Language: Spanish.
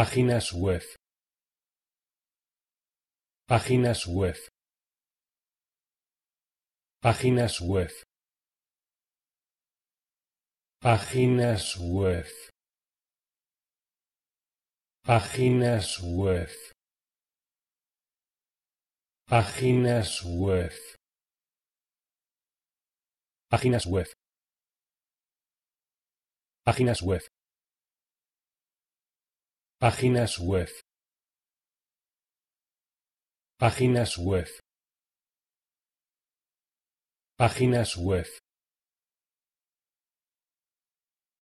Páginas web. Páginas web. Páginas web. Páginas web. Páginas web. Páginas web. Páginas web. Páginas web. Páginas web. Páginas web. Páginas web.